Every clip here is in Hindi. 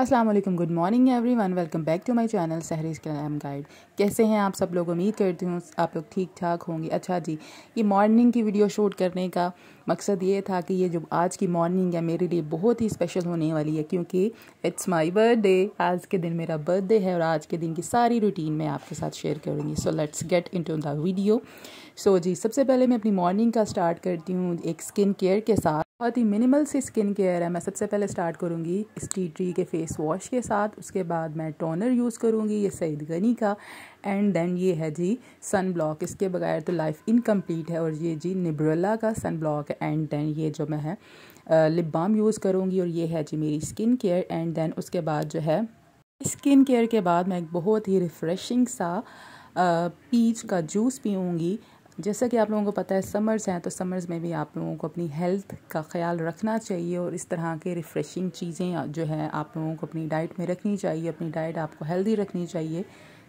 Aslam good morning every one welcome back to my channel सहरीज कलाम गाइड कैसे हैं आप सब लोग उम्मीद करती हूँ आप लोग ठीक ठाक होंगे अच्छा जी ये मॉर्निंग की वीडियो शूट करने का मकसद ये था कि ये जो आज की मॉर्निंग है मेरे लिए बहुत ही स्पेशल होने वाली है क्योंकि इट्स माई बर्थडे आज के दिन मेरा बर्थडे है और आज के दिन की सारी रूटीन मैं आपके साथ शेयर करूँगी so let's get into the video so जी सबसे पहले मैं अपनी मॉर्निंग का स्टार्ट करती हूँ एक स्किन केयर के साथ बहुत ही मिनिमल सी स्किन केयर है मैं सबसे पहले स्टार्ट करूँगी स्टी ट्री के फेस फेस वॉश के साथ उसके बाद मैं टोनर यूज़ करूँगी ये सईद गनी का एंड देन ये है जी सन ब्लॉक इसके बगैर तो लाइफ इनकम्प्लीट है और ये जी निब्रला का सन ब्लॉक एंड देन ये जो मैं है लिप बाम यूज़ करूँगी और ये है जी मेरी स्किन केयर एंड देन उसके बाद जो है स्किन केयर के बाद मैं एक बहुत ही रिफ़्रेशिंग सा पीच का जूस पीऊँगी जैसा कि आप लोगों को पता है समर्स हैं तो समर्स में भी आप लोगों को अपनी हेल्थ का ख्याल रखना चाहिए और इस तरह के रिफ़्रेशिंग चीज़ें जो है आप लोगों को अपनी डाइट में रखनी चाहिए अपनी डाइट आपको हेल्दी रखनी चाहिए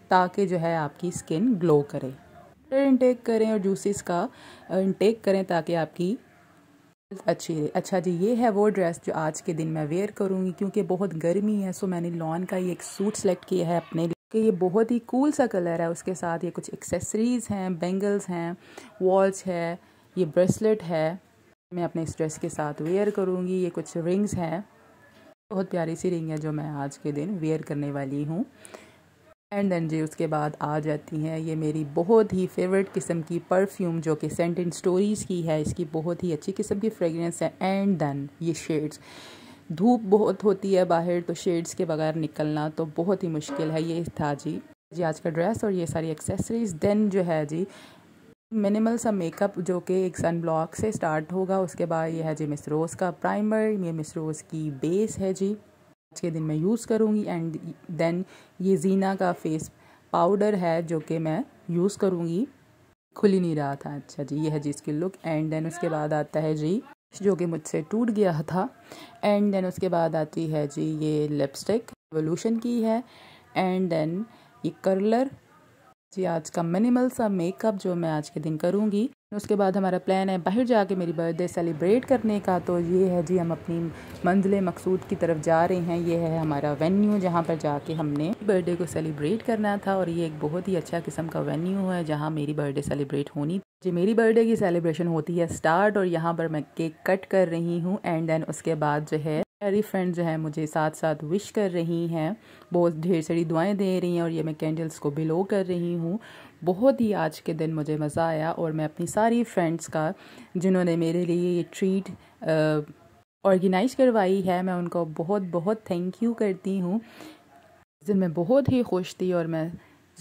ताकि जो है आपकी स्किन ग्लो करे वाटर इनटेक करें और जूसेस का इनटेक करें ताकि आपकी अच्छी रहे अच्छा जी ये है वो ड्रेस जो आज के दिन मैं वेयर करूँगी क्योंकि बहुत गर्मी है सो मैंने लॉन का ये एक सूट सेलेक्ट किया है अपने कि ये बहुत ही कूल सा कलर है उसके साथ ये कुछ एक्सेसरीज़ हैं बेंगल्स हैं वॉल्स है ये ब्रेसलेट है मैं अपने इस ड्रेस के साथ वेयर करूँगी ये कुछ रिंग्स हैं बहुत प्यारी सी रिंग है जो मैं आज के दिन वेयर करने वाली हूँ एंड देन जी उसके बाद आ जाती हैं ये मेरी बहुत ही फेवरेट किस्म की परफ्यूम जो कि सेंट एंड स्टोरीज़ की है इसकी बहुत ही अच्छी किस्म की फ्रेगरेंस है एंड देन ये शेड्स धूप बहुत होती है बाहर तो शेड्स के बगैर निकलना तो बहुत ही मुश्किल है ये था जी जी आज का ड्रेस और ये सारी एक्सेसरीज देन जो है जी मिनिमल सा मेकअप जो कि एक सन ब्लॉक से स्टार्ट होगा उसके बाद ये है जी मिस रोज़ का प्राइमर ये मिस रोज़ की बेस है जी आज के दिन मैं यूज़ करूँगी एंड देन ये जीना का फेस पाउडर है जो कि मैं यूज़ करूँगी खुल ही नहीं रहा था अच्छा जी यह है जी इसकी लुक एंड देन उसके बाद आता है जी जो कि मुझसे टूट गया था एंड देन उसके बाद आती है जी ये लिपस्टिक रेवोल्यूशन की है एंड देन ये कर्लर जी आज का मिनिमल सा मेकअप जो मैं आज के दिन करूँगी उसके बाद हमारा प्लान है बाहर जाके मेरी बर्थडे सेलिब्रेट करने का तो ये है जी हम अपनी मंजिल मकसूद की तरफ जा रहे हैं ये है हमारा वेन्यू जहाँ पर जाके हमने बर्थडे को सेलिब्रेट करना था और ये एक बहुत ही अच्छा किस्म का वेन्यू है जहाँ मेरी बर्थडे सेलिब्रेट होनी जी मेरी बर्थडे की सेलिब्रेशन होती है स्टार्ट और यहाँ पर मैं केक कट कर रही हूँ एंड देन उसके बाद जो है मेरी फ्रेंड जो है मुझे साथ साथ विश कर रही हैं बहुत ढेर सारी दुआएं दे रही हैं और ये मैं कैंडल्स को बिलो कर रही हूँ बहुत ही आज के दिन मुझे मज़ा आया और मैं अपनी सारी फ्रेंड्स का जिन्होंने मेरे लिए ये ट्रीट ऑर्गेनाइज करवाई है मैं उनको बहुत बहुत थैंक यू करती हूँ इस दिन मैं बहुत ही खुश थी और मैं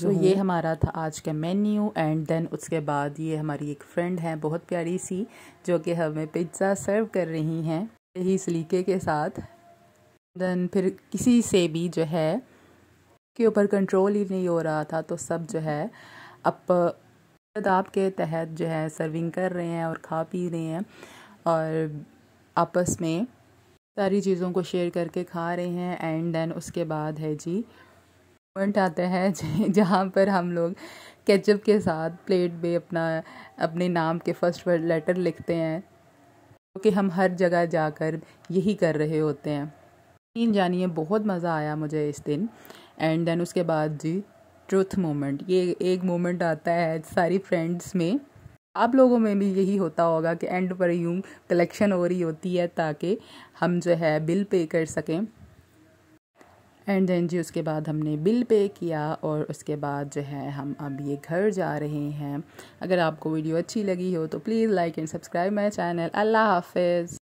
जो ये हमारा था आज का मेन्यू एंड देन उसके बाद ये हमारी एक फ्रेंड है बहुत प्यारी सी जो कि हमें पिज्ज़ा सर्व कर रही हैं ही सलीके के साथ देन फिर किसी से भी जो है के ऊपर कंट्रोल ही नहीं हो रहा था तो सब जो है अप आदाब के तहत जो है सर्विंग कर रहे हैं और खा पी रहे हैं और आपस में सारी चीज़ों को शेयर करके खा रहे हैं एंड देन उसके बाद है जी मोमेंट आता है जहाँ पर हम लोग केचप के साथ प्लेट पे अपना अपने नाम के फर्स्ट लेटर लिखते हैं क्योंकि हम हर जगह जाकर यही कर रहे होते हैं तीन जानिए बहुत मज़ा आया मुझे इस दिन एंड देन उसके बाद जी ट्रुथ मोमेंट ये एक मोमेंट आता है सारी फ्रेंड्स में आप लोगों में भी यही होता होगा कि एंड पर यूँ कलेक्शन हो रही होती है ताकि हम जो है बिल पे कर सकें एंड देन जी उसके बाद हमने बिल पे किया और उसके बाद जो है हम अब ये घर जा रहे हैं अगर आपको वीडियो अच्छी लगी हो तो please like and subscribe my channel अल्लाह हाफिज़